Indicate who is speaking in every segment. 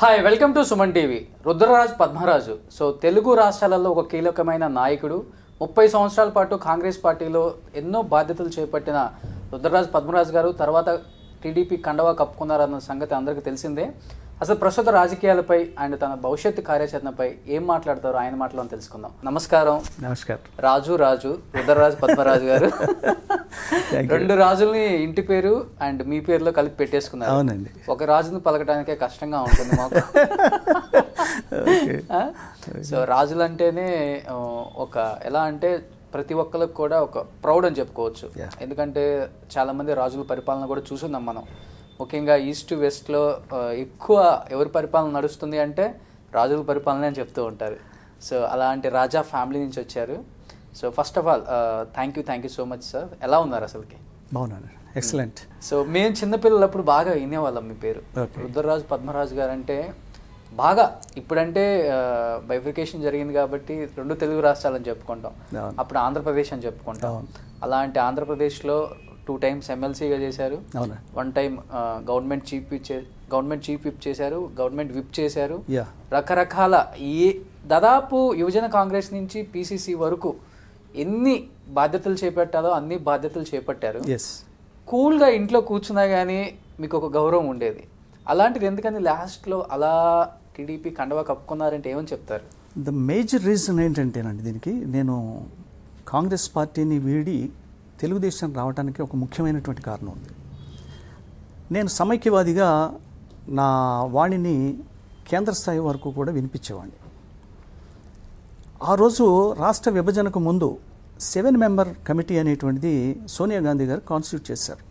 Speaker 1: Hi welcome to Suman TV Rudraraj Padmaraju so Telugu రాష్ట్రాలలో ఒక కీలకమైన నాయకుడు ముప్పై సంవత్సరాల పాటు కాంగ్రెస్ పార్టీలో ఎన్నో బాధ్యతలు చేపట్టిన రుద్రరాజ్ పద్మరాజు గారు తర్వాత టీడీపీ కండవా కప్పుకున్నారన్న సంగతి అందరికీ తెలిసిందే అసలు ప్రస్తుత రాజకీయాలపై అండ్ తన భవిష్యత్తు కార్యాచరణపై ఏం మాట్లాడతారో ఆయన మాటలను తెలుసుకుందాం నమస్కారం నమస్కారం రాజు రాజు రుద్రరాజు పద్మరాజు గారు రెండు రాజుల్ని ఇంటి పేరు అండ్ మీ పేరులో కలిపి పెట్టేసుకున్నారు అవునండి ఒక రాజును పలకడానికే కష్టంగా ఉంటుంది మాకు సో రాజులు అంటేనే ఒక ఎలా అంటే ప్రతి ఒక్కరికి కూడా ఒక ప్రౌడ్ అని చెప్పుకోవచ్చు ఎందుకంటే చాలామంది రాజుల పరిపాలన కూడా చూసున్నాం మనం ముఖ్యంగా ఈస్ట్ వెస్ట్లో ఎక్కువ ఎవరి పరిపాలన నడుస్తుంది అంటే రాజుల పరిపాలన అని చెప్తూ ఉంటారు సో అలాంటి రాజా ఫ్యామిలీ నుంచి వచ్చారు so first of all thank you thank you so much sir ఎలా ఉన్నారు అసలుకి
Speaker 2: బాగున్నాను ఎక్సలెంట్
Speaker 1: సో hmm. మేము చిన్నపిల్లలప్పుడు బాగా వినేవాళ్ళం మీ పేరు రుద్రరాజు పద్మరాజు గారు అంటే బాగా ఇప్పుడంటే బైఫికేషన్ జరిగింది కాబట్టి రెండు తెలుగు రాష్ట్రాలని చెప్పుకుంటాం అప్పుడు ఆంధ్రప్రదేశ్ అని చెప్పుకుంటాం అలాంటి ఆంధ్రప్రదేశ్లో టూ టైమ్స్ ఎమ్మెల్సీగా చేశారు one time government chief government chief whip చేశారు గవర్నమెంట్ విప్ చేశారు రకరకాల ఏ దాదాపు యువజన కాంగ్రెస్ నుంచి పిసిసి వరకు ఎన్ని బాధ్యతలు చేపట్టాలో అన్ని బాధ్యతలు చేపట్టారు కూల్గా ఇంట్లో కూర్చున్నా కానీ మీకు ఒక గౌరవం ఉండేది అలాంటిది ఎందుకని లాస్ట్లో అలా టీడీపీ కండవా కప్పుకున్నారంటే ఏమని చెప్తారు
Speaker 2: ద మేజర్ రీజన్ ఏంటంటేనండి దీనికి నేను కాంగ్రెస్ పార్టీని వీడి తెలుగుదేశం రావడానికి ఒక ముఖ్యమైనటువంటి కారణం ఉంది నేను సమైక్యవాదిగా నా వాణిని కేంద్ర స్థాయి వరకు కూడా వినిపించేవాడిని ఆ రోజు రాష్ట్ర విభజనకు ముందు సెవెన్ మెంబర్ కమిటీ అనేటువంటిది సోనియా గాంధీ గారు కాన్స్టిట్యూట్ చేశారు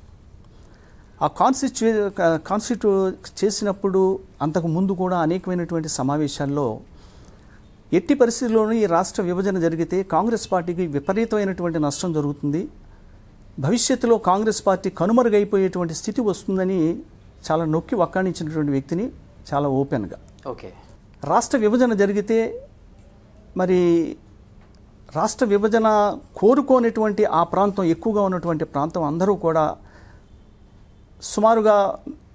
Speaker 2: ఆ కాన్స్టిట్యూ కాన్స్టిట్యూ చేసినప్పుడు అంతకు ముందు కూడా అనేకమైనటువంటి సమావేశాల్లో ఎట్టి పరిస్థితుల్లోనూ ఈ రాష్ట్ర విభజన జరిగితే కాంగ్రెస్ పార్టీకి విపరీతమైనటువంటి నష్టం జరుగుతుంది భవిష్యత్తులో కాంగ్రెస్ పార్టీ కనుమరుగైపోయేటువంటి స్థితి వస్తుందని చాలా నొక్కి వక్కాణించినటువంటి వ్యక్తిని చాలా ఓపెన్గా ఓకే రాష్ట్ర విభజన జరిగితే మరి రాష్ట్ర విభజన కోరుకోనటువంటి ఆ ప్రాంతం ఎక్కువగా ఉన్నటువంటి ప్రాంతం అందరూ కూడా సుమారుగా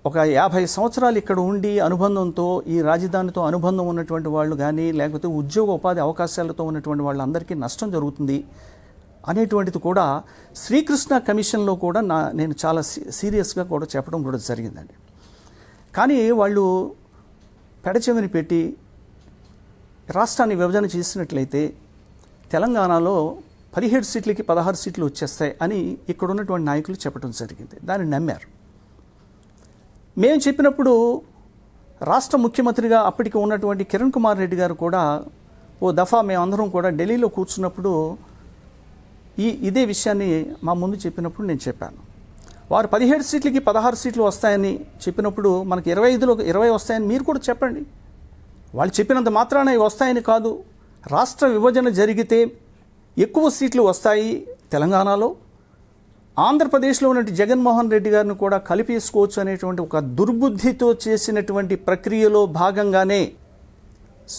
Speaker 2: ఒక యాభై సంవత్సరాలు ఇక్కడ ఉండి అనుబంధంతో ఈ రాజధానితో అనుబంధం ఉన్నటువంటి వాళ్ళు కానీ లేకపోతే ఉద్యోగ ఉపాధి అవకాశాలతో ఉన్నటువంటి వాళ్ళందరికీ నష్టం జరుగుతుంది అనేటువంటిది కూడా శ్రీకృష్ణ కమిషన్లో కూడా నా నేను చాలా సీరియస్గా కూడా చెప్పడం కూడా జరిగిందండి కానీ వాళ్ళు పెడచెవిని పెట్టి రాష్ట్రాన్ని విభజన చేసినట్లయితే తెలంగాణలో పదిహేడు సీట్లకి పదహారు సీట్లు వచ్చేస్తాయి అని ఇక్కడ ఉన్నటువంటి నాయకులు చెప్పడం జరిగింది దాన్ని నమ్మారు మేము చెప్పినప్పుడు రాష్ట్ర ముఖ్యమంత్రిగా అప్పటికి ఉన్నటువంటి కిరణ్ కుమార్ రెడ్డి గారు కూడా ఓ దఫా మేమందరం కూడా ఢిల్లీలో కూర్చున్నప్పుడు ఈ ఇదే విషయాన్ని మా ముందు చెప్పినప్పుడు నేను చెప్పాను వారు పదిహేడు సీట్లకి పదహారు సీట్లు వస్తాయని చెప్పినప్పుడు మనకి ఇరవై ఐదులో ఇరవై వస్తాయని మీరు కూడా చెప్పండి వాళ్ళు చెప్పినంత మాత్రాన వస్తాయని కాదు రాష్ట్ర విభజన జరిగితే ఎక్కువ సీట్లు వస్తాయి తెలంగాణలో ఆంధ్రప్రదేశ్లో ఉన్నటువంటి జగన్మోహన్ రెడ్డి గారిని కూడా కలిపేసుకోవచ్చు అనేటువంటి ఒక దుర్బుద్ధితో చేసినటువంటి ప్రక్రియలో భాగంగానే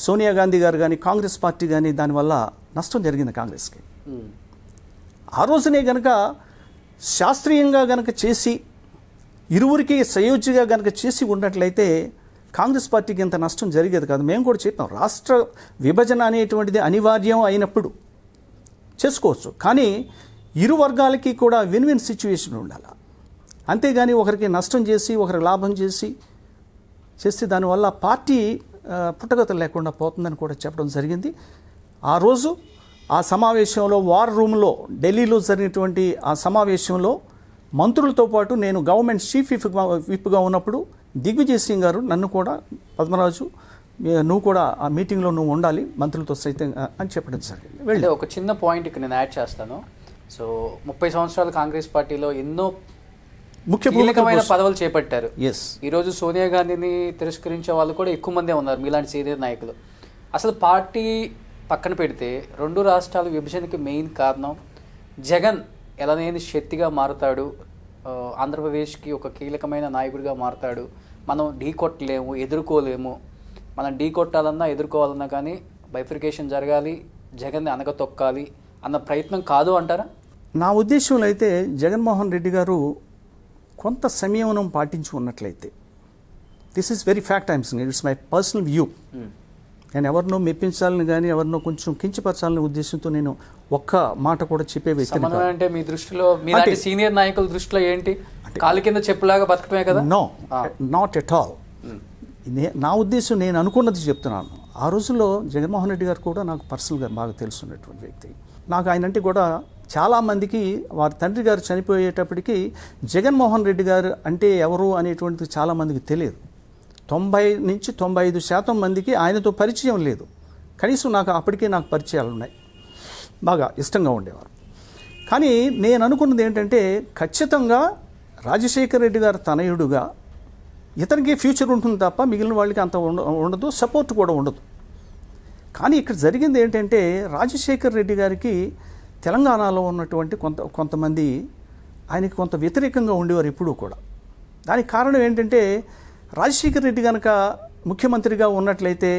Speaker 2: సోనియా గాంధీ గారు కానీ కాంగ్రెస్ పార్టీ కానీ దానివల్ల నష్టం జరిగింది కాంగ్రెస్కి ఆ రోజునే గనక శాస్త్రీయంగా గనక చేసి ఇరువురికి సయోజ్యగా గనక చేసి ఉన్నట్లయితే కాంగ్రెస్ పార్టీకి ఇంత నష్టం జరిగేది కాదు మేము కూడా చెప్పాం రాష్ట్ర విభజన అనేటువంటిది అనివార్యం అయినప్పుడు చేసుకోవచ్చు కానీ ఇరు వర్గాలకి కూడా విన్ విన్ సిచ్యువేషన్ ఉండాలి అంతేగాని ఒకరికి నష్టం చేసి ఒకరి లాభం చేసి చేస్తే దానివల్ల పార్టీ పుట్టగత లేకుండా పోతుందని కూడా చెప్పడం జరిగింది ఆ రోజు ఆ సమావేశంలో వార్ రూమ్లో ఢిల్లీలో జరిగినటువంటి ఆ సమావేశంలో మంత్రులతో పాటు నేను గవర్నమెంట్ చీఫ్ విప్గా విప్గా ఉన్నప్పుడు దిగ్విజయ్ సింగ్ గారు నన్ను కూడా పద్మరాజు నువ్వు కూడా ఆ మీటింగ్లో నువ్వు ఉండాలి మంత్రులతో సైతం అని చెప్పడం సార్ వెళ్ళి
Speaker 1: ఒక చిన్న పాయింట్కి నేను యాడ్ చేస్తాను సో ముప్పై సంవత్సరాలు కాంగ్రెస్ పార్టీలో ఎన్నో
Speaker 2: ముఖ్య కీలకమైన
Speaker 1: పదవులు చేపట్టారు ఎస్ ఈరోజు సోనియా గాంధీని తిరస్కరించే వాళ్ళు కూడా ఎక్కువ మందే ఉన్నారు మీలాంటి సీనియర్ నాయకులు అసలు పార్టీ పక్కన పెడితే రెండు రాష్ట్రాల విభజనకి మెయిన్ కారణం జగన్ ఎలానేని శక్తిగా మారుతాడు ఆంధ్రప్రదేశ్కి ఒక కీలకమైన నాయకుడిగా మారుతాడు మనం ఢీ కొట్టలేము ఎదుర్కోలేము మనం ఢీ కొట్టాలన్నా ఎదుర్కోవాలన్నా కానీ బైఫికేషన్ జరగాలి జగన్ని అనగతొక్కాలి అన్న ప్రయత్నం కాదు అంటారా
Speaker 2: నా ఉద్దేశంలో అయితే జగన్మోహన్ రెడ్డి గారు కొంత సంయమనం పాటించుకున్నట్లయితే this is very fact aims it's my personal view నేను ఎవరినో మెప్పించాలని కానీ ఎవరినో కొంచెం కించపరచాలని ఉద్దేశంతో నేను ఒక్క మాట కూడా చెప్పే వ్యక్తి అంటే
Speaker 1: మీ దృష్టిలో మీ సీనియర్ నాయకుల దృష్టిలో ఏంటి కాలు కింద చెప్పులాగా బతకమే కదా నో
Speaker 2: నాట్ ఎట్ ఆల్ నా ఉద్దేశం నేను అనుకున్నది చెప్తున్నాను ఆ రోజుల్లో జగన్మోహన్ రెడ్డి గారు కూడా నాకు పర్సనల్గా బాగా తెలుసున్నటువంటి వ్యక్తి నాకు ఆయన అంటే కూడా చాలామందికి వారి తండ్రి గారు చనిపోయేటప్పటికీ జగన్మోహన్ రెడ్డి గారు అంటే ఎవరు అనేటువంటిది చాలామందికి తెలియదు తొంభై నుంచి తొంభై ఐదు శాతం మందికి ఆయనతో పరిచయం లేదు కనీసం నాకు అప్పటికే నాకు పరిచయాలు ఉన్నాయి బాగా ఇష్టంగా ఉండేవారు కానీ నేను అనుకున్నది ఏంటంటే ఖచ్చితంగా రాజశేఖర రెడ్డి గారు తనయుడుగా ఇతనికి ఫ్యూచర్ ఉంటుంది తప్ప మిగిలిన వాళ్ళకి అంత ఉండదు సపోర్ట్ కూడా ఉండదు కానీ ఇక్కడ జరిగింది ఏంటంటే రాజశేఖర రెడ్డి గారికి తెలంగాణలో ఉన్నటువంటి కొంత కొంతమంది ఆయనకి కొంత వ్యతిరేకంగా ఉండేవారు ఇప్పుడు కూడా దానికి కారణం ఏంటంటే రాజశేఖర రెడ్డి కనుక ముఖ్యమంత్రిగా ఉన్నట్లయితే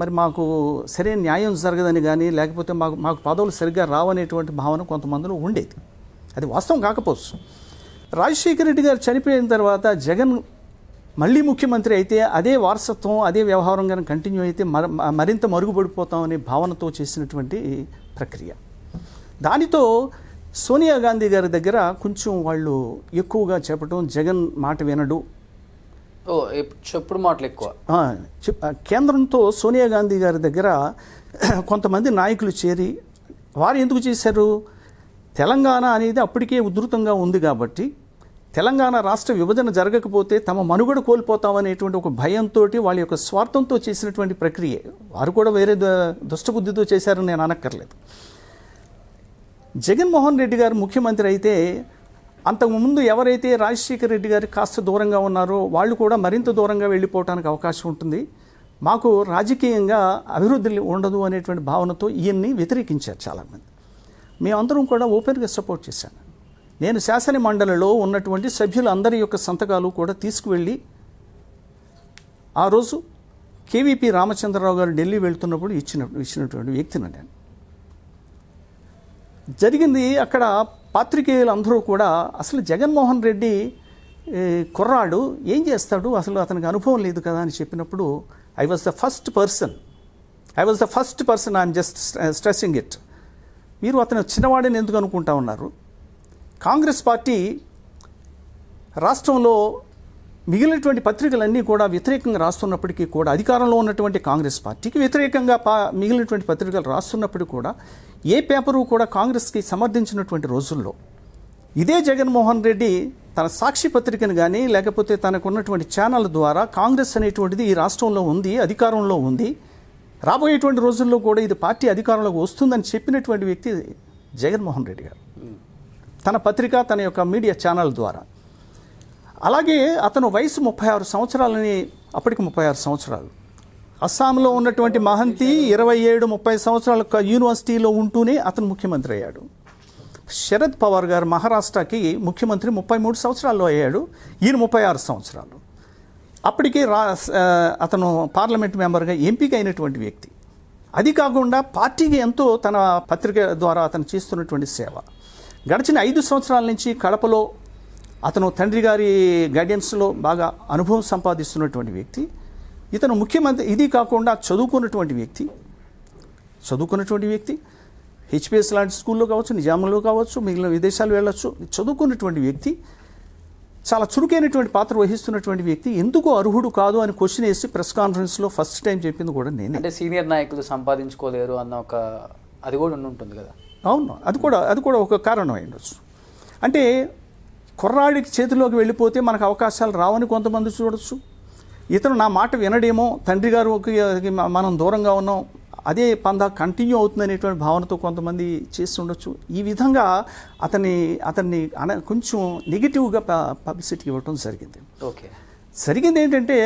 Speaker 2: మరి మాకు సరైన న్యాయం జరగదని కానీ లేకపోతే మాకు మాకు పదవులు సరిగ్గా రావనేటువంటి భావన కొంతమందిలో ఉండేది అది వాస్తవం కాకపోవచ్చు రాజశేఖర రెడ్డి గారు చనిపోయిన తర్వాత జగన్ మళ్ళీ ముఖ్యమంత్రి అయితే అదే వారసత్వం అదే వ్యవహారం కనుక కంటిన్యూ అయితే మరింత మరుగుపడిపోతామనే భావనతో చేసినటువంటి ప్రక్రియ దానితో సోనియా గాంధీ గారి దగ్గర కొంచెం వాళ్ళు ఎక్కువగా చెప్పడం జగన్ మాట వినడు
Speaker 1: చెప్పుడు మాటలు ఎక్కువ
Speaker 2: కేంద్రంతో సోనియా గాంధీ గారి దగ్గర కొంతమంది నాయకులు చేరి వారు ఎందుకు చేశారు తెలంగాణ అనేది అప్పటికే ఉధృతంగా ఉంది కాబట్టి తెలంగాణ రాష్ట్ర విభజన జరగకపోతే తమ మనుగడ కోల్పోతామనేటువంటి ఒక భయంతో వాళ్ళ యొక్క స్వార్థంతో చేసినటువంటి ప్రక్రియ వారు కూడా వేరే దుష్టబుద్ధితో చేశారని నేను అనక్కర్లేదు జగన్మోహన్ రెడ్డి గారు ముఖ్యమంత్రి అయితే అంతకుముందు ఎవరైతే రాజశేఖర రెడ్డి గారికి కాస్త దూరంగా ఉన్నారో వాళ్ళు కూడా మరింత దూరంగా వెళ్ళిపోవటానికి అవకాశం ఉంటుంది మాకు రాజకీయంగా అభివృద్ధి ఉండదు అనేటువంటి భావనతో ఈయన్ని వ్యతిరేకించారు చాలామంది మేమందరం కూడా ఓపెన్గా సపోర్ట్ చేశాను నేను శాసన మండలిలో ఉన్నటువంటి సభ్యులందరి యొక్క సంతకాలు కూడా తీసుకువెళ్ళి ఆ రోజు కేవీపీ రామచంద్రరావు గారు ఢిల్లీ వెళ్తున్నప్పుడు ఇచ్చిన ఇచ్చినటువంటి వ్యక్తిని నేను జరిగింది అక్కడ పాత్రికేయులు అందరూ కూడా అసలు జగన్మోహన్ రెడ్డి కుర్రాడు ఏం చేస్తాడు అసలు అతనికి అనుభవం లేదు కదా అని చెప్పినప్పుడు I was the first person I was the first person I'm just stressing it మీరు అతను చిన్నవాడని ఎందుకు అనుకుంటా ఉన్నారు కాంగ్రెస్ పార్టీ రాష్ట్రంలో మిగిలినటువంటి పత్రికలన్నీ కూడా వ్యతిరేకంగా రాస్తున్నప్పటికీ కూడా అధికారంలో ఉన్నటువంటి కాంగ్రెస్ పార్టీకి వ్యతిరేకంగా పా మిగిలినటువంటి పత్రికలు రాస్తున్నప్పటికీ కూడా ఏ పేపరు కూడా కాంగ్రెస్కి సమర్థించినటువంటి రోజుల్లో ఇదే జగన్మోహన్ రెడ్డి తన సాక్షి పత్రికను కానీ లేకపోతే తనకున్నటువంటి ఛానల్ ద్వారా కాంగ్రెస్ అనేటువంటిది ఈ రాష్ట్రంలో ఉంది అధికారంలో ఉంది రాబోయేటువంటి రోజుల్లో కూడా ఇది పార్టీ అధికారంలోకి వస్తుందని చెప్పినటువంటి వ్యక్తి జగన్మోహన్ రెడ్డి గారు తన పత్రిక తన యొక్క మీడియా ఛానల్ ద్వారా అలాగే అతను వయసు ముప్పై ఆరు సంవత్సరాలని అప్పటికి ముప్పై ఆరు సంవత్సరాలు అస్సాంలో ఉన్నటువంటి మహంతి ఇరవై ఏడు ముప్పై సంవత్సరాల యూనివర్సిటీలో ఉంటూనే అతను ముఖ్యమంత్రి అయ్యాడు శరద్ పవార్ గారు మహారాష్ట్రకి ముఖ్యమంత్రి ముప్పై మూడు సంవత్సరాల్లో అయ్యాడు ఈయన ముప్పై ఆరు సంవత్సరాలు అప్పటికే రా అతను పార్లమెంట్ మెంబర్గా ఎంపీగా అయినటువంటి వ్యక్తి అది కాకుండా పార్టీకి ఎంతో తన పత్రిక ద్వారా అతను చేస్తున్నటువంటి సేవ గడిచిన ఐదు సంవత్సరాల నుంచి కడపలో అతను తండ్రి గారి గైడెన్స్లో బాగా అనుభవం సంపాదిస్తున్నటువంటి వ్యక్తి ఇతను ముఖ్యమంత్రి ఇది కాకుండా చదువుకున్నటువంటి వ్యక్తి చదువుకున్నటువంటి వ్యక్తి హెచ్పిఎస్ లాంటి స్కూల్లో కావచ్చు నిజాములో కావచ్చు మిగిలిన విదేశాలు వెళ్ళొచ్చు చదువుకున్నటువంటి వ్యక్తి చాలా చురుకైనటువంటి పాత్ర వహిస్తున్నటువంటి వ్యక్తి ఎందుకు అర్హుడు కాదు అని క్వశ్చన్ వేసి ప్రెస్ కాన్ఫరెన్స్లో ఫస్ట్ టైం చెప్పింది కూడా నేను అంటే
Speaker 1: సీనియర్ నాయకులు సంపాదించుకోలేరు అన్న ఒక అది కూడా
Speaker 2: ఉంటుంది కదా అవును అది కూడా అది కూడా ఒక కారణం అయి అంటే కుర్రాడికి చేతిలోకి వెళ్ళిపోతే మనకు అవకాశాలు రావని కొంతమంది చూడవచ్చు ఇతను నా మాట వినడేమో తండ్రి గారు మనం దూరంగా ఉన్నాం అదే పంద కంటిన్యూ అవుతుంది అనేటువంటి భావనతో కొంతమంది ఉండొచ్చు ఈ విధంగా అతన్ని అతన్ని అన కొంచెం నెగిటివ్గా పబ్లిసిటీ ఇవ్వటం జరిగింది ఓకే జరిగింది ఏంటంటే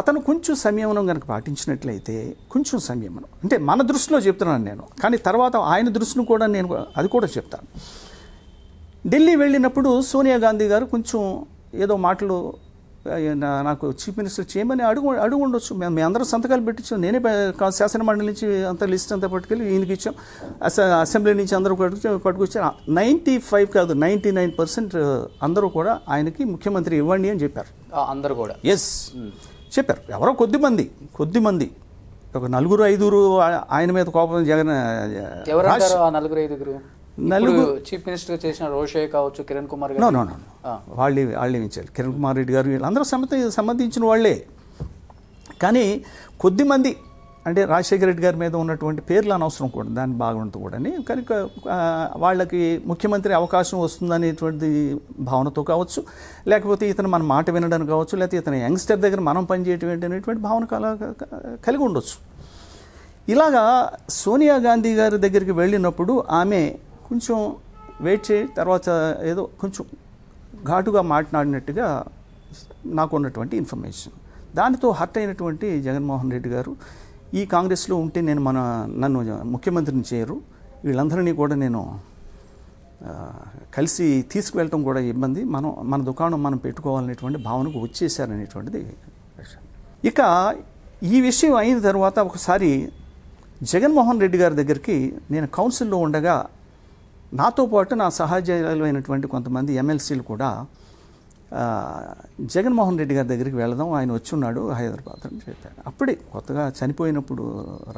Speaker 2: అతను కొంచెం సంయమనం కనుక పాటించినట్లయితే కొంచెం సంయమనం అంటే మన దృష్టిలో చెప్తున్నాను నేను కానీ తర్వాత ఆయన దృష్టిని కూడా నేను అది కూడా చెప్తాను ఢిల్లీ వెళ్ళినప్పుడు సోనియా గాంధీ గారు కొంచెం ఏదో మాటలు నాకు చీఫ్ మినిస్టర్ చేయమని అడుగు అడుగు ఉండొచ్చు మేము మీ అందరూ సంతకాలు పెట్టించాం నేనే శాసనమండలి నుంచి అంత లిస్ట్ అంతా పట్టుకెళ్ళి ఈయనకి ఇచ్చాం అసెంబ్లీ నుంచి అందరూ పట్టుకొచ్చారు నైంటీ ఫైవ్ కాదు నైంటీ నైన్ పర్సెంట్ అందరూ కూడా ఆయనకి ముఖ్యమంత్రి ఇవ్వండి అని చెప్పారు అందరూ కూడా ఎస్ చెప్పారు ఎవరో కొద్దిమంది కొద్దిమంది ఒక నలుగురు ఐదుగురు ఆయన మీద కోపం జగన్ ఎవరు
Speaker 1: నలుగురు ఐదుగురు నలుగురు చీఫ్ మినిస్టర్ చేసిన రోషే కావచ్చు Kiran Kumar no no no
Speaker 2: వాళ్ళు వాళ్ళు ఇచ్చారు కిరణ్ కుమార్ రెడ్డి గారు వీళ్ళందరూ సంబంధ సంబంధించిన వాళ్ళే కానీ కొద్దిమంది అంటే రాజశేఖర రెడ్డి గారి మీద ఉన్నటువంటి పేర్లు అనవసరం కూడా దాన్ని బాగుంటుంది అని కనుక వాళ్ళకి ముఖ్యమంత్రి అవకాశం వస్తుందనేటువంటి భావనతో కావచ్చు లేకపోతే ఇతను మన మాట వినడానికి కావచ్చు లేకపోతే ఇతను యంగ్స్టర్ దగ్గర మనం పనిచేయటం అనేటువంటి భావన కలిగి ఉండొచ్చు ఇలాగా సోనియా గాంధీ గారి దగ్గరికి వెళ్ళినప్పుడు ఆమె కొంచెం వెయిట్ చేయి తర్వాత ఏదో కొంచెం ఘాటుగా మాట్లాడినట్టుగా నాకు ఉన్నటువంటి ఇన్ఫర్మేషన్ దానితో హర్ట్ అయినటువంటి జగన్మోహన్ రెడ్డి గారు ఈ కాంగ్రెస్లో ఉంటే నేను మన నన్ను ముఖ్యమంత్రిని చేయరు వీళ్ళందరినీ కూడా నేను కలిసి తీసుకువెళ్ళటం కూడా ఇబ్బంది మనం మన దుకాణం మనం పెట్టుకోవాలనేటువంటి భావనకు వచ్చేసారనేటువంటిది ఇక ఈ విషయం అయిన తర్వాత ఒకసారి జగన్మోహన్ రెడ్డి గారి దగ్గరికి నేను కౌన్సిల్లో ఉండగా నాతో పాటు నా అయినటువంటి కొంతమంది ఎమ్మెల్సీలు కూడా జగన్మోహన్ రెడ్డి గారి దగ్గరికి వెళ్దాం ఆయన ఉన్నాడు హైదరాబాద్ అని చెప్పాడు అప్పుడే కొత్తగా చనిపోయినప్పుడు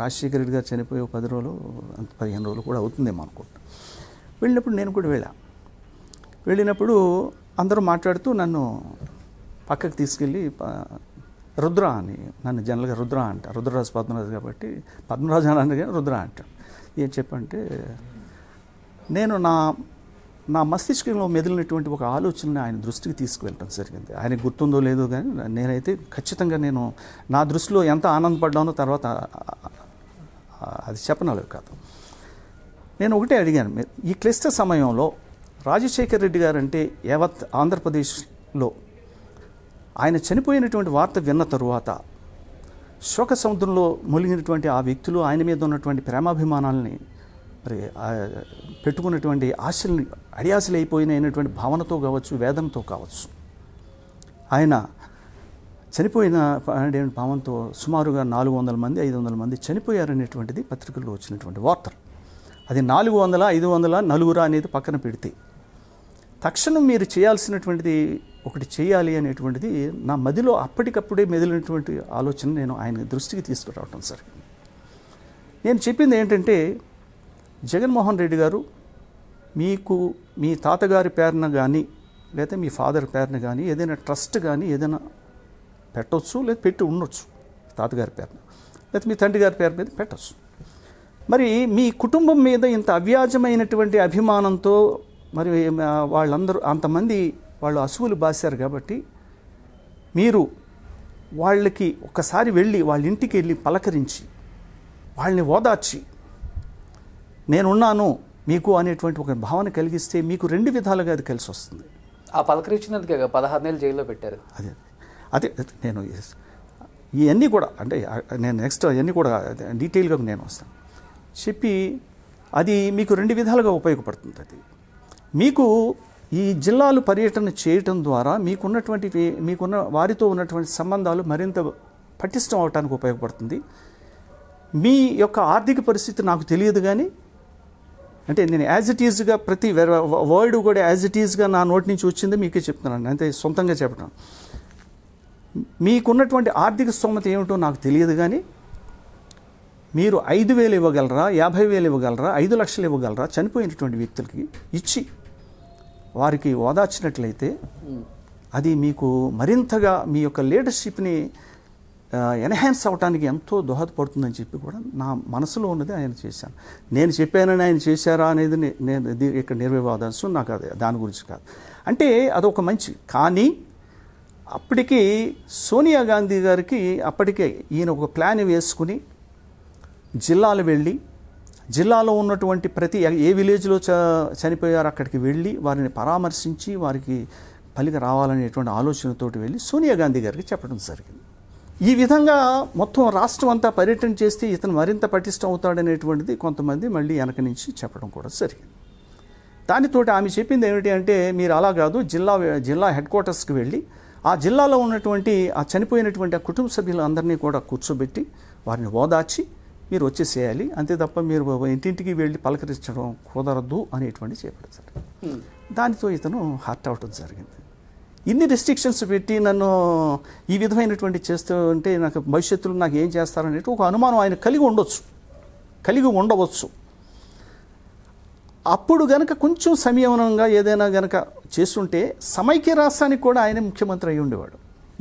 Speaker 2: రాజశేఖర రెడ్డి గారు చనిపోయే పది రోజులు అంత పదిహేను రోజులు కూడా అవుతుందేమో అనుకుంటు వెళ్ళినప్పుడు నేను కూడా వెళ్ళా వెళ్ళినప్పుడు అందరూ మాట్లాడుతూ నన్ను పక్కకు తీసుకెళ్ళి రుద్ర అని నన్ను జనరల్గా రుద్ర అంట రుద్రరాజు పద్మరాజు కాబట్టి పద్మరాజు అని రుద్ర అంటాడు ఏం చెప్పంటే నేను నా నా మస్తిష్కంలో మెదిలినటువంటి ఒక ఆలోచనని ఆయన దృష్టికి తీసుకువెళ్ళటం జరిగింది ఆయన గుర్తుందో లేదో కానీ నేనైతే ఖచ్చితంగా నేను నా దృష్టిలో ఎంత ఆనందపడ్డానో తర్వాత అది చెప్పనలేదు కాదు నేను ఒకటే అడిగాను ఈ క్లిష్ట సమయంలో రాజశేఖర్ రెడ్డి గారు అంటే యావత్ ఆంధ్రప్రదేశ్లో ఆయన చనిపోయినటువంటి వార్త విన్న తరువాత శోక సముద్రంలో మునిగినటువంటి ఆ వ్యక్తులు ఆయన మీద ఉన్నటువంటి ప్రేమాభిమానాల్ని మరి పెట్టుకున్నటువంటి ఆశలు అడియాశలైపోయినటువంటి భావనతో కావచ్చు వేదంతో కావచ్చు ఆయన చనిపోయిన భావంతో సుమారుగా నాలుగు వందల మంది ఐదు వందల మంది చనిపోయారనేటువంటిది పత్రికల్లో వచ్చినటువంటి వార్త అది నాలుగు వందల ఐదు వందల నలుగురా అనేది పక్కన పెడితే తక్షణం మీరు చేయాల్సినటువంటిది ఒకటి చేయాలి అనేటువంటిది నా మదిలో అప్పటికప్పుడే మెదిలినటువంటి ఆలోచన నేను ఆయన దృష్టికి తీసుకురావటం సార్ నేను చెప్పింది ఏంటంటే జగన్మోహన్ రెడ్డి గారు మీకు మీ తాతగారి పేరున కానీ లేదా మీ ఫాదర్ పేరున కానీ ఏదైనా ట్రస్ట్ కానీ ఏదైనా పెట్టవచ్చు లేదా పెట్టి ఉండొచ్చు తాతగారి పేరున లేకపోతే మీ తండ్రి గారి పేరు మీద పెట్టచ్చు మరి మీ కుటుంబం మీద ఇంత అవ్యాజమైనటువంటి అభిమానంతో మరి వాళ్ళందరూ అంతమంది వాళ్ళు అసువులు బాసారు కాబట్టి మీరు వాళ్ళకి ఒకసారి వెళ్ళి వాళ్ళ ఇంటికి వెళ్ళి పలకరించి వాళ్ళని ఓదార్చి నేనున్నాను మీకు అనేటువంటి ఒక భావన కలిగిస్తే మీకు రెండు విధాలుగా అది కలిసి వస్తుంది
Speaker 1: ఆ పలకరించినందుకు పదహారు నెలలు జైల్లో పెట్టారు
Speaker 2: అదే అదే నేను ఇవన్నీ కూడా అంటే నేను నెక్స్ట్ అవన్నీ కూడా డీటెయిల్గా నేను వస్తాను చెప్పి అది మీకు రెండు విధాలుగా ఉపయోగపడుతుంది అది మీకు ఈ జిల్లాలు పర్యటన చేయటం ద్వారా మీకున్నటువంటి మీకున్న వారితో ఉన్నటువంటి సంబంధాలు మరింత పటిష్టం అవడానికి ఉపయోగపడుతుంది మీ యొక్క ఆర్థిక పరిస్థితి నాకు తెలియదు కానీ అంటే నేను యాజ్ ఇట్ ఈజ్గా ప్రతి వర్డ్ కూడా యాజ్ ఇట్ ఈజ్గా నా నోటి నుంచి వచ్చింది మీకే చెప్తున్నాను అంతే సొంతంగా చెప్పడం మీకున్నటువంటి ఆర్థిక స్థోమత ఏమిటో నాకు తెలియదు కానీ మీరు ఐదు వేలు ఇవ్వగలరా యాభై వేలు ఇవ్వగలరా ఐదు లక్షలు ఇవ్వగలరా చనిపోయినటువంటి వ్యక్తులకి ఇచ్చి వారికి ఓదార్చినట్లయితే అది మీకు మరింతగా మీ యొక్క లీడర్షిప్ని ఎన్హాన్స్ అవటానికి ఎంతో దోహదపడుతుందని చెప్పి కూడా నా మనసులో ఉన్నది ఆయన చేశాను నేను చెప్పానని ఆయన చేశారా అనేది నేను ఇక్కడ నిర్వివాదాంశం నాకు అది దాని గురించి కాదు అంటే అదొక మంచి కానీ అప్పటికి సోనియా గాంధీ గారికి అప్పటికే ఈయన ఒక ప్లాన్ వేసుకుని జిల్లాలు వెళ్ళి జిల్లాలో ఉన్నటువంటి ప్రతి ఏ విలేజ్లో చ చనిపోయారో అక్కడికి వెళ్ళి వారిని పరామర్శించి వారికి పలిక రావాలనేటువంటి ఆలోచనతోటి వెళ్ళి సోనియా గాంధీ గారికి చెప్పడం జరిగింది ఈ విధంగా మొత్తం రాష్ట్రం అంతా పర్యటన చేస్తే ఇతను మరింత పటిష్టం అవుతాడనేటువంటిది కొంతమంది మళ్ళీ వెనక నుంచి చెప్పడం కూడా జరిగింది దానితో ఆమె చెప్పింది ఏమిటి అంటే మీరు అలా కాదు జిల్లా జిల్లా హెడ్ క్వార్టర్స్కి వెళ్ళి ఆ జిల్లాలో ఉన్నటువంటి ఆ చనిపోయినటువంటి ఆ కుటుంబ సభ్యులందరినీ కూడా కూర్చోబెట్టి వారిని ఓదార్చి మీరు వచ్చేసేయాలి అంతే తప్ప మీరు ఇంటింటికి వెళ్ళి పలకరించడం కుదరదు అనేటువంటి చేపడతారు దానితో ఇతను హార్ట్ అవటం జరిగింది ఇన్ని రిస్ట్రిక్షన్స్ పెట్టి నన్ను ఈ విధమైనటువంటి చేస్తూ ఉంటే నాకు భవిష్యత్తులో నాకు ఏం చేస్తారనేది ఒక అనుమానం ఆయన కలిగి ఉండొచ్చు కలిగి ఉండవచ్చు అప్పుడు గనక కొంచెం సంయమనంగా ఏదైనా గనక చేస్తుంటే సమైక్య రాష్ట్రానికి కూడా ఆయన ముఖ్యమంత్రి అయి ఉండేవాడు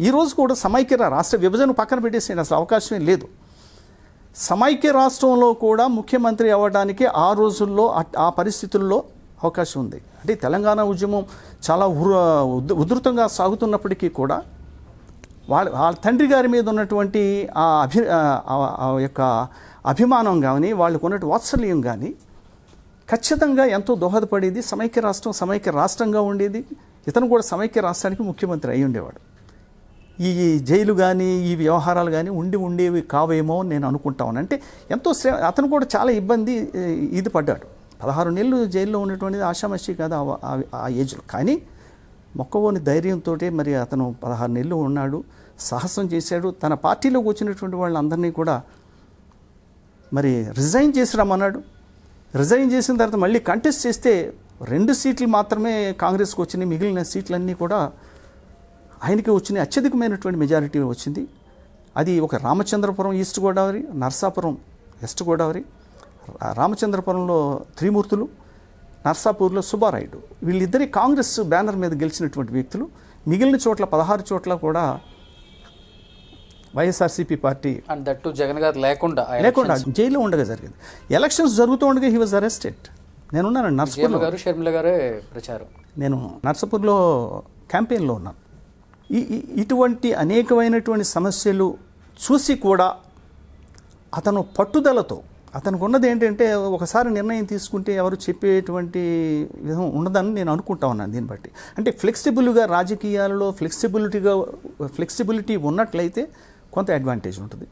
Speaker 2: ఈరోజు కూడా సమైక్య రాష్ట్ర విభజన పక్కన పెట్టేసి అసలు అవకాశమే లేదు సమైక్య రాష్ట్రంలో కూడా ముఖ్యమంత్రి అవ్వడానికి ఆ రోజుల్లో ఆ పరిస్థితుల్లో అవకాశం ఉంది అంటే తెలంగాణ ఉద్యమం చాలా ఉధృతంగా సాగుతున్నప్పటికీ కూడా వాళ్ళ వాళ్ళ తండ్రి గారి మీద ఉన్నటువంటి ఆ అభి యొక్క అభిమానం కానీ వాళ్ళకు ఉన్నటువంటి వాత్సల్యం కానీ ఖచ్చితంగా ఎంతో దోహదపడేది సమైక్య రాష్ట్రం సమైక్య రాష్ట్రంగా ఉండేది ఇతను కూడా సమైక్య రాష్ట్రానికి ముఖ్యమంత్రి అయి ఉండేవాడు ఈ జైలు కానీ ఈ వ్యవహారాలు కానీ ఉండి ఉండేవి కావేమో నేను అనుకుంటా అంటే ఎంతో శ్రే అతను కూడా చాలా ఇబ్బంది ఇది పడ్డాడు పదహారు నెలలు జైల్లో ఉండేటువంటిది ఆషామషి కాదు ఆ ఏజ్లో కానీ మొక్కవోని ధైర్యంతో మరి అతను పదహారు నెలలు ఉన్నాడు సాహసం చేశాడు తన పార్టీలో కూర్చున్నటువంటి వాళ్ళందరినీ కూడా మరి రిజైన్ చేసి రమ్మన్నాడు రిజైన్ చేసిన తర్వాత మళ్ళీ కంటెస్ట్ చేస్తే రెండు సీట్లు మాత్రమే కాంగ్రెస్కి వచ్చినాయి మిగిలిన సీట్లన్నీ కూడా ఆయనకి వచ్చినాయి అత్యధికమైనటువంటి మెజారిటీ వచ్చింది అది ఒక రామచంద్రపురం ఈస్ట్ గోదావరి నర్సాపురం వెస్ట్ గోదావరి రామచంద్రపురంలో త్రిమూర్తులు నర్సాపూర్లో సుబ్బారాయుడు వీళ్ళిద్దరి కాంగ్రెస్ బ్యానర్ మీద గెలిచినటువంటి వ్యక్తులు మిగిలిన చోట్ల పదహారు చోట్ల కూడా వైఎస్ఆర్సీపీ పార్టీ
Speaker 1: అండ్ జగన్ గారు లేకుండా లేకుండా
Speaker 2: జైల్లో ఉండగా జరిగింది ఎలక్షన్స్ జరుగుతూ ఉండగా హీ వాజ్ అరెస్టెడ్ నేనున్నాను నర్సపూర్లో గారు
Speaker 1: షర్మిల గారే ప్రచారం
Speaker 2: నేను నర్సపూర్లో క్యాంపెయిన్లో ఉన్నాను ఈ ఇటువంటి అనేకమైనటువంటి సమస్యలు చూసి కూడా అతను పట్టుదలతో అతనికి ఉన్నది ఏంటంటే ఒకసారి నిర్ణయం తీసుకుంటే ఎవరు చెప్పేటువంటి విధం ఉండదని నేను అనుకుంటా ఉన్నాను దీన్ని బట్టి అంటే ఫ్లెక్సిబుల్గా రాజకీయాలలో ఫ్లెక్సిబిలిటీగా ఫ్లెక్సిబిలిటీ ఉన్నట్లయితే కొంత అడ్వాంటేజ్ ఉంటుంది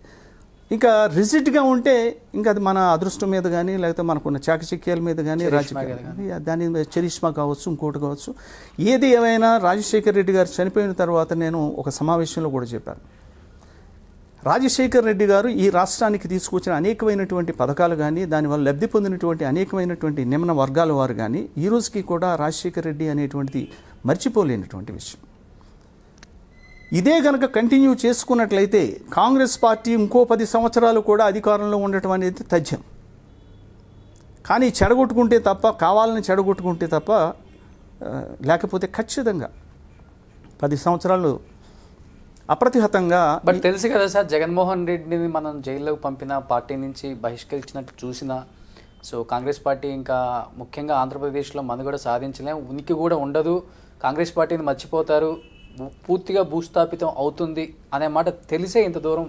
Speaker 2: ఇంకా రిజిట్గా ఉంటే ఇంకా అది మన అదృష్టం మీద కానీ లేకపోతే మనకున్న చాకచక్యాల మీద కానీ రాజకీయాలు కానీ దాని మీద చరిష్మా కావచ్చు ఇంకోటి కావచ్చు ఏది ఏమైనా రాజశేఖర్ రెడ్డి గారు చనిపోయిన తర్వాత నేను ఒక సమావేశంలో కూడా చెప్పాను రాజశేఖర్ రెడ్డి గారు ఈ రాష్ట్రానికి తీసుకొచ్చిన అనేకమైనటువంటి పథకాలు కానీ దానివల్ల లబ్ధి పొందినటువంటి అనేకమైనటువంటి నిమ్న వర్గాల వారు కానీ ఈ రోజుకి కూడా రాజశేఖర్ రెడ్డి అనేటువంటిది మర్చిపోలేనటువంటి విషయం ఇదే కనుక కంటిన్యూ చేసుకున్నట్లయితే కాంగ్రెస్ పార్టీ ఇంకో పది సంవత్సరాలు కూడా అధికారంలో ఉండటం అనేది తథ్యం కానీ చెడగొట్టుకుంటే తప్ప కావాలని చెడగొట్టుకుంటే తప్ప లేకపోతే ఖచ్చితంగా పది సంవత్సరాలు అప్రతిహతంగా బట్ తెలుసు కదా
Speaker 1: సార్ జగన్మోహన్ రెడ్డిని మనం జైల్లోకి పంపిన పార్టీ నుంచి బహిష్కరించినట్టు చూసిన సో కాంగ్రెస్ పార్టీ ఇంకా ముఖ్యంగా ఆంధ్రప్రదేశ్లో మనుగడ సాధించలేం ఉనికి కూడా ఉండదు కాంగ్రెస్ పార్టీని మర్చిపోతారు పూర్తిగా భూస్థాపితం అవుతుంది అనే మాట తెలిసే ఇంత దూరం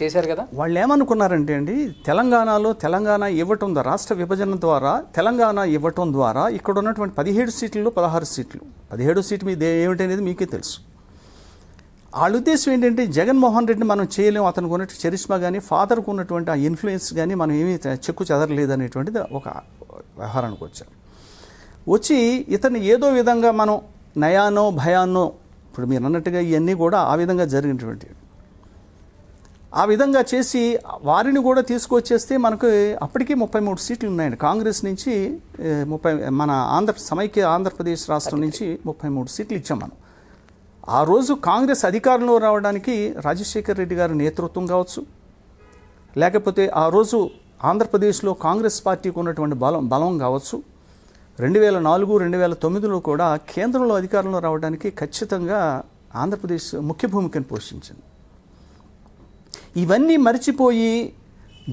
Speaker 1: చేశారు
Speaker 2: కదా వాళ్ళు ఏమనుకున్నారంటే అండి తెలంగాణలో తెలంగాణ ఇవ్వటం రాష్ట్ర విభజన ద్వారా తెలంగాణ ఇవ్వటం ద్వారా ఇక్కడ ఉన్నటువంటి పదిహేడు సీట్లు పదహారు సీట్లు పదిహేడు సీట్లు మీద ఏమిటనేది మీకే తెలుసు వాళ్ళ ఉద్దేశం ఏంటంటే జగన్మోహన్ రెడ్డిని మనం చేయలేము అతనికి ఉన్నట్టు చరిష్మా కానీ ఫాదర్కు ఉన్నటువంటి ఆ ఇన్ఫ్లుయెన్స్ కానీ మనం ఏమీ చెక్కు అనేటువంటిది ఒక వ్యవహారానికి వచ్చాం వచ్చి ఇతన్ని ఏదో విధంగా మనం నయానో భయానో ఇప్పుడు మీరు అన్నట్టుగా ఇవన్నీ కూడా ఆ విధంగా జరిగినటువంటి ఆ విధంగా చేసి వారిని కూడా తీసుకొచ్చేస్తే మనకు అప్పటికీ ముప్పై మూడు సీట్లు ఉన్నాయండి కాంగ్రెస్ నుంచి ముప్పై మన ఆంధ్ర సమైక్య ఆంధ్రప్రదేశ్ రాష్ట్రం నుంచి ముప్పై మూడు సీట్లు ఇచ్చాం మనం ఆ రోజు కాంగ్రెస్ అధికారంలో రావడానికి రాజశేఖర్ రెడ్డి గారి నేతృత్వం కావచ్చు లేకపోతే ఆ రోజు ఆంధ్రప్రదేశ్లో కాంగ్రెస్ పార్టీకి ఉన్నటువంటి బలం బలం కావచ్చు రెండు వేల నాలుగు రెండు వేల తొమ్మిదిలో కూడా కేంద్రంలో అధికారంలో రావడానికి ఖచ్చితంగా ఆంధ్రప్రదేశ్ ముఖ్య భూమికను పోషించింది ఇవన్నీ మర్చిపోయి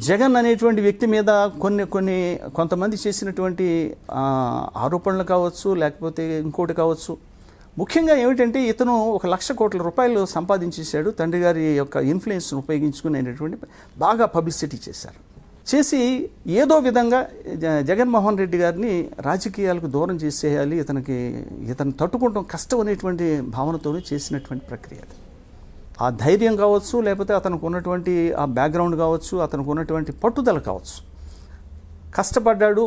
Speaker 2: జగన్ అనేటువంటి వ్యక్తి మీద కొన్ని కొన్ని కొంతమంది చేసినటువంటి ఆరోపణలు కావచ్చు లేకపోతే ఇంకోటి కావచ్చు ముఖ్యంగా ఏమిటంటే ఇతను ఒక లక్ష కోట్ల రూపాయలు సంపాదించేశాడు తండ్రి గారి యొక్క ఇన్ఫ్లుయెన్స్ను అనేటువంటి బాగా పబ్లిసిటీ చేశారు చేసి ఏదో విధంగా జగన్మోహన్ రెడ్డి గారిని రాజకీయాలకు దూరం చేసేయాలి ఇతనికి ఇతను తట్టుకుంటాం కష్టం అనేటువంటి భావనతోనే చేసినటువంటి ప్రక్రియ అది ఆ ధైర్యం కావచ్చు లేకపోతే అతనికి ఉన్నటువంటి ఆ బ్యాక్గ్రౌండ్ కావచ్చు అతనికి ఉన్నటువంటి పట్టుదల కావచ్చు కష్టపడ్డాడు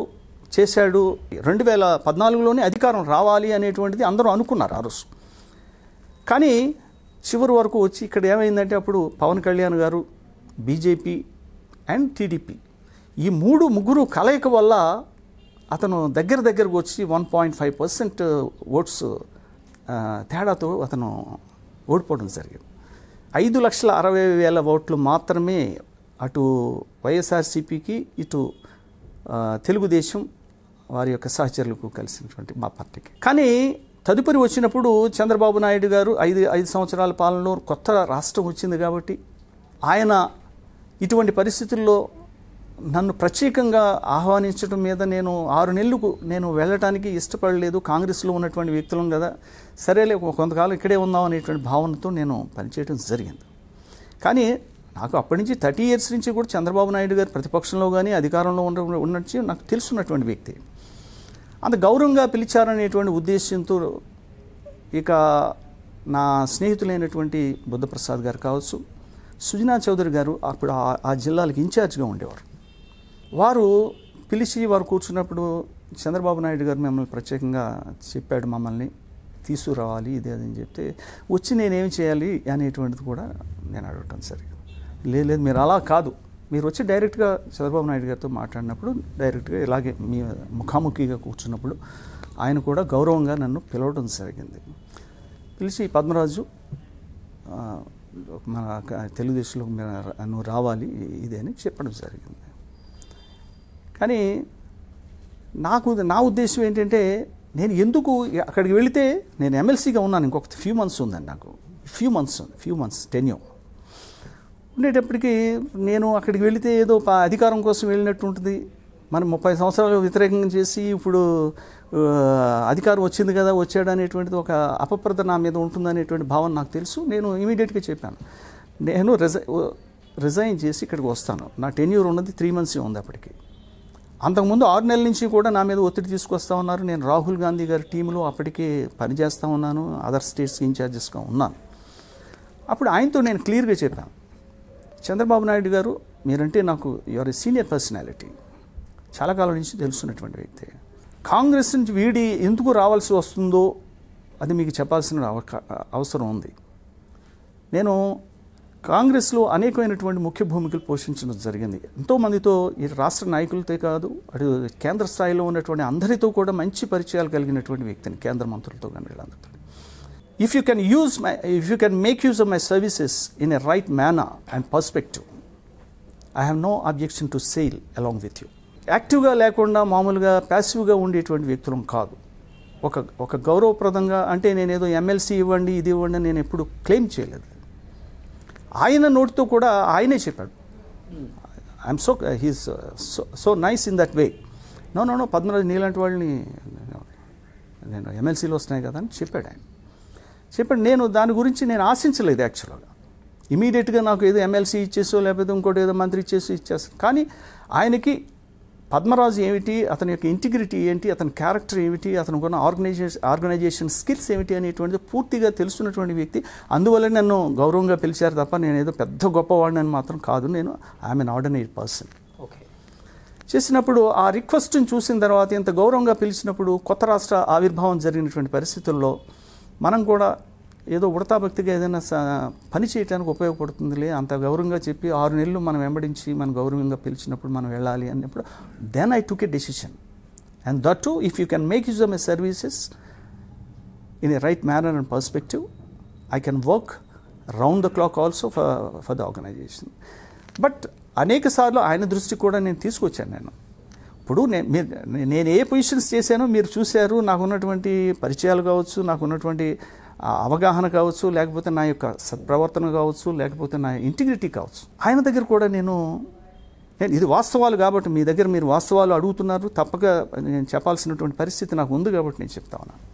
Speaker 2: చేశాడు రెండు వేల పద్నాలుగులోనే అధికారం రావాలి అనేటువంటిది అందరూ అనుకున్నారు ఆ రోజు కానీ చివరి వరకు వచ్చి ఇక్కడ ఏమైందంటే అప్పుడు పవన్ కళ్యాణ్ గారు బీజేపీ అండ్ టీడీపీ ఈ మూడు ముగ్గురు కలయిక వల్ల అతను దగ్గర దగ్గరకు వచ్చి one point five percent votes తేడాతో అతను ఓడిపోవడం జరిగింది ఐదు లక్షల అరవై వేల ఓట్లు మాత్రమే అటు వైఎస్ఆర్సీపీకి ఇటు తెలుగుదేశం వారి యొక్క సహచరులకు కలిసినటువంటి మా పార్టీకి కానీ తదుపరి వచ్చినప్పుడు చంద్రబాబు నాయుడు గారు ఐదు ఐదు సంవత్సరాల పాలనలో కొత్త రాష్ట్రం వచ్చింది కాబట్టి ఆయన ఇటువంటి పరిస్థితుల్లో నన్ను ప్రత్యేకంగా ఆహ్వానించడం మీద నేను ఆరు నెలలకు నేను వెళ్ళటానికి ఇష్టపడలేదు కాంగ్రెస్లో ఉన్నటువంటి వ్యక్తులం కదా సరేలే కొంతకాలం ఇక్కడే ఉందాం అనేటువంటి భావనతో నేను పనిచేయడం జరిగింది కానీ నాకు అప్పటి నుంచి థర్టీ ఇయర్స్ నుంచి కూడా చంద్రబాబు నాయుడు గారు ప్రతిపక్షంలో కానీ అధికారంలో ఉండ ఉన్నట్టు నాకు తెలుసున్నటువంటి వ్యక్తి అంత గౌరవంగా పిలిచారనేటువంటి ఉద్దేశంతో ఇక నా స్నేహితులైనటువంటి బుద్ధప్రసాద్ గారు కావచ్చు సుజనా చౌదరి గారు అప్పుడు ఆ జిల్లాలకు ఇన్ఛార్జ్గా ఉండేవారు వారు పిలిచి వారు కూర్చున్నప్పుడు చంద్రబాబు నాయుడు గారు మిమ్మల్ని ప్రత్యేకంగా చెప్పాడు మమ్మల్ని తీసుకురావాలి ఇదే అని చెప్తే వచ్చి నేనేం చేయాలి అనేటువంటిది కూడా నేను అడగటం సరిగ్గా లేదు మీరు అలా కాదు మీరు వచ్చి డైరెక్ట్గా చంద్రబాబు నాయుడు గారితో మాట్లాడినప్పుడు డైరెక్ట్గా ఇలాగే మీ ముఖాముఖిగా కూర్చున్నప్పుడు ఆయన కూడా గౌరవంగా నన్ను పిలవడం జరిగింది పిలిచి పద్మరాజు మన తెలుగుదేశంలో నువ్వు రావాలి ఇది అని చెప్పడం జరిగింది కానీ నాకు నా ఉద్దేశం ఏంటంటే నేను ఎందుకు అక్కడికి వెళితే నేను ఎమ్మెల్సీగా ఉన్నాను ఇంకొక ఫ్యూ మంత్స్ ఉందండి నాకు few months few months tenure ఉండేటప్పటికీ నేను అక్కడికి వెళితే ఏదో అధికారం కోసం వెళ్ళినట్టు ఉంటుంది మనం ముప్పై సంవత్సరాలు వ్యతిరేకంగా చేసి ఇప్పుడు అధికారం వచ్చింది కదా వచ్చాడు అనేటువంటిది ఒక అపప్రద నా మీద అనేటువంటి భావన నాకు తెలుసు నేను ఇమీడియట్గా చెప్పాను నేను రిజై రిజైన్ చేసి ఇక్కడికి వస్తాను నా టెన్యూర్ ఉన్నది త్రీ మంత్స్ ఉంది అప్పటికి అంతకుముందు ఆరు నెలల నుంచి కూడా నా మీద ఒత్తిడి తీసుకొస్తా ఉన్నారు నేను రాహుల్ గాంధీ గారి టీంలో అప్పటికే పనిచేస్తూ ఉన్నాను అదర్ స్టేట్స్కి ఇన్ఛార్జెస్గా ఉన్నాను అప్పుడు ఆయనతో నేను క్లియర్గా చెప్పాను చంద్రబాబు నాయుడు గారు మీరంటే నాకు యువర్ సీనియర్ పర్సనాలిటీ చాలా కాలం నుంచి తెలుస్తున్నటువంటి వ్యక్తి కాంగ్రెస్ నుంచి వీడి ఎందుకు రావాల్సి వస్తుందో అది మీకు చెప్పాల్సిన అవసరం ఉంది నేను కాంగ్రెస్లో అనేకమైనటువంటి ముఖ్య భూమికలు పోషించడం జరిగింది ఎంతోమందితో ఈ రాష్ట్ర నాయకులతో కాదు అటు కేంద్ర స్థాయిలో ఉన్నటువంటి అందరితో కూడా మంచి పరిచయాలు కలిగినటువంటి వ్యక్తిని కేంద్ర మంత్రులతో కానీ వీళ్ళందరితో if you can use my, if you can make use of my services in a right manner and perspective, I have no objection to sail along with you. యాక్టివ్గా లేకుండా మామూలుగా ప్యాసివ్గా ఉండేటువంటి వ్యక్తులం కాదు ఒక ఒక గౌరవప్రదంగా అంటే నేనేదో ఎమ్మెల్సీ ఇవ్వండి ఇది ఇవ్వండి నేను ఎప్పుడు క్లెయిమ్ చేయలేదు ఆయన నోటితో కూడా ఆయనే చెప్పాడు I'm so he's so so nice in that way no no no Padmaraju నీలాంటి వాళ్ళని నేను ఎమ్మెల్సీలు వస్తున్నాయి కదా అని చెప్పాడు ఆయన చెప్పండి నేను దాని గురించి నేను ఆశించలేదు యాక్చువల్గా ఇమీడియట్గా నాకు ఏదో ఎమ్మెల్సీ ఇచ్చేసో లేకపోతే ఇంకోటి ఏదో మంత్రి ఇచ్చేసో ఇచ్చేస్తాను కానీ ఆయనకి పద్మరాజు ఏమిటి అతని యొక్క ఇంటిగ్రిటీ ఏంటి అతని క్యారెక్టర్ ఏమిటి అతను ఉన్న ఆర్గనైజేషన్ ఆర్గనైజేషన్ స్కిల్స్ ఏమిటి అనేటువంటిది పూర్తిగా తెలుసుకున్నటువంటి వ్యక్తి అందువల్ల నన్ను గౌరవంగా పిలిచారు తప్ప నేను ఏదో పెద్ద గొప్పవాడిని మాత్రం కాదు నేను I'm an ordinary person okay చేసినప్పుడు ఆ రిక్వెస్ట్ని చూసిన తర్వాత ఇంత గౌరవంగా పిలిచినప్పుడు కొత్త రాష్ట్ర ఆవిర్భావం జరిగినటువంటి పరిస్థితుల్లో మనం కూడా ఏదో ఉడతాభక్తిగా ఏదైనా పని చేయడానికి ఉపయోగపడుతుందిలే అంత గౌరవంగా చెప్పి ఆరు నెలలు మనం వెంబడించి మనం గౌరవంగా పిలిచినప్పుడు మనం వెళ్ళాలి అన్నప్పుడు then I took a decision and that to if you can make use of my services in a right manner and perspective I can work round the clock also for for the organization but అనేక సార్లు ఆయన దృష్టి కూడా నేను తీసుకొచ్చాను నేను ఇప్పుడు నేను నేను ఏ పొజిషన్స్ చేశానో మీరు చూశారు నాకు ఉన్నటువంటి పరిచయాలు కావచ్చు నాకు ఉన్నటువంటి అవగాహన కావచ్చు లేకపోతే నా యొక్క సత్ప్రవర్తన కావచ్చు లేకపోతే నా ఇంటిగ్రిటీ కావచ్చు ఆయన దగ్గర కూడా నేను నేను ఇది వాస్తవాలు కాబట్టి మీ దగ్గర మీరు వాస్తవాలు అడుగుతున్నారు తప్పక నేను చెప్పాల్సినటువంటి పరిస్థితి నాకు ఉంది కాబట్టి నేను చెప్తా ఉన్నాను